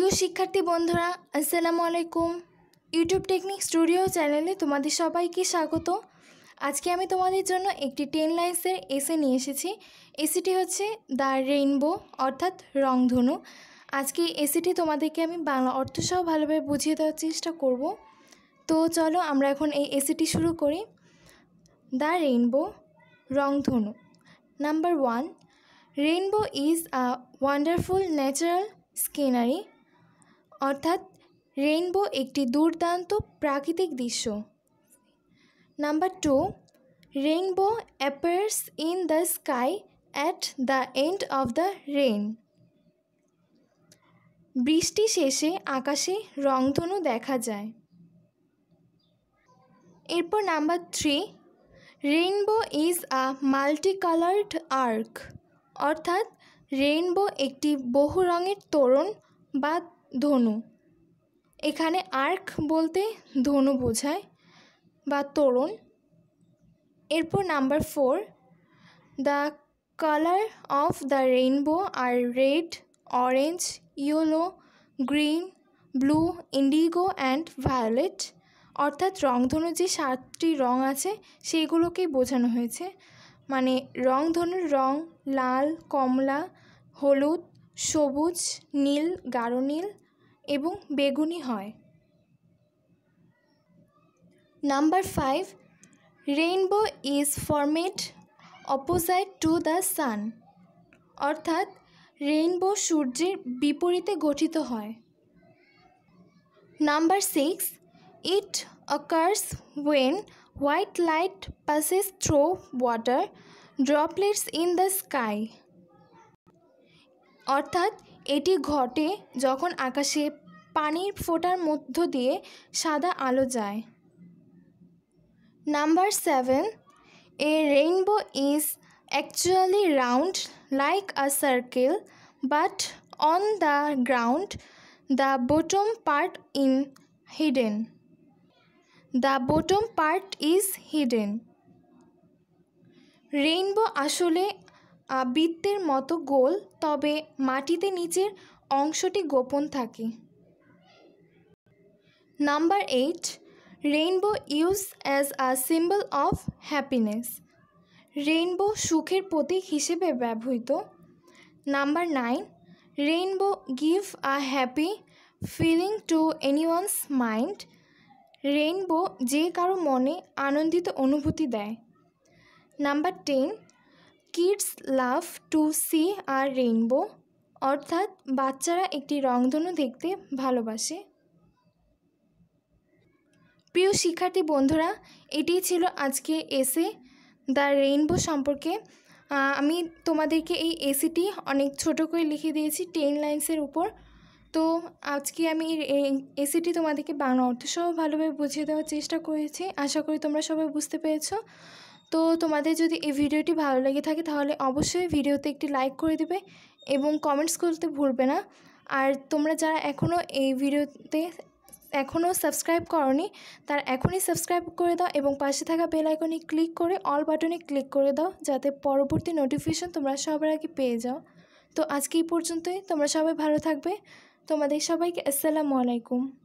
প্রিয় শিক্ষার্থী বন্ধুরা আসসালামু আলাইকুম ইউটিউব টেকনিক স্টুডিও চ্যানেলে তোমাদের সবাইকে স্বাগত আজকে আমি তোমাদের জন্য একটি টেন লাইন্সের এসে নিয়ে এসেছি এসিটি হচ্ছে দ্য রেইনবো অর্থাৎ রংধনু আজকে এসিটি তোমাদেরকে আমি বাংলা অর্থসহ ভালোভাবে বুঝিয়ে দেওয়ার চেষ্টা করব তো চলো আমরা এখন এই এসিটি শুরু করি দ্য রেইনবো রংধনু number one rainbow is a wonderful natural scenery অর্থাৎ রেইনবো একটি দুর্দান্ত প্রাকৃতিক দৃশ্য number two rainbow appears in the sky at the end of the rain বৃষ্টি শেষে আকাশে রংধনু দেখা যায় এরপর number three rainbow is a multi coloured arc অর্থাৎ রেইনবো একটি বহু রঙের তোরণ বা ধনু এখানে আর্ক বলতে ধনু বোঝায় বা তোরণ এরপর number four the colour of the rainbow are red orange yellow green blue indigo and violet অর্থাৎ রংধনুর যে সাতটি রং আছে সেইগুলোকেই বোঝানো হয়েছে মানে রংধনুর রং লাল কমলা হলুদ সবুজ নীল গাঢ় নীল এবং বেগুনি হয় number five rainbow is formed opposite to the sun অর্থাৎ রেইনবো সূর্যের বিপরীতে গঠিত হয় number six it occurs when white light passes through water droplets in the sky অর্থাৎ এটি ঘটে যখন আকাশে পানির ফোঁটার মধ্য দিয়ে সাদা আলো যায় number seven a rainbow is actually round like a circle but on the ground the bottom part in hidden the bottom part is hidden rainbow আসলে বৃত্তের মতো গোল তবে মাটিতে নিচের অংশটি গোপন থাকে number eight rainbow use as a symbol of happiness rainbow সুখের প্রতীক হিসেবে ব্যবহৃত number nine rainbow give a happy feeling to anyone's mind rainbow যে কারো মনে আনন্দিত অনুভূতি দেয় number ten kids love to see a rainbow অর্থাৎ বাচ্চারা একটি রংধনু দেখতে ভালোবাসে প্রিয় শিক্ষার্থী বন্ধুরা এটি ছিল আজকে এসে দ্য রেইনবো সম্পর্কে আমি তোমাদেরকে এই এসিটি অনেক ছোট করে লিখে দিয়েছি টেন লাইন্সের উপর তো আজকে আমি এসিটি তোমাদেরকে বাংলা অর্থসহ ভালোভাবে বুঝিয়ে দেওয়ার চেষ্টা করেছি আশা করি তোমরা সবাই বুঝতে পেরেছো তো তোমাদের যদি এই ভিডিওটি ভালো লেগে থাকে তাহলে অবশ্যই ভিডিওতে একটি লাইক করে দেবে এবং কমেন্টস করতে ভুলবে না আর তোমরা যারা এখনও এই ভিডিওতে এখনও সাবস্ক্রাইব করনি তার এখনই সাবস্ক্রাইব করে দাও এবং পাশে থাকা বেল আইকনে ক্লিক করে অল বাটনে ক্লিক করে দাও যাতে পরবর্তী নোটিফিকেশন তোমরা সবার আগে পেয়ে যাও তো আজকে এই পর্যন্তই তোমরা সবাই ভালো থাকবে তোমাদের সবাইকে আসসালামু আলাইকুম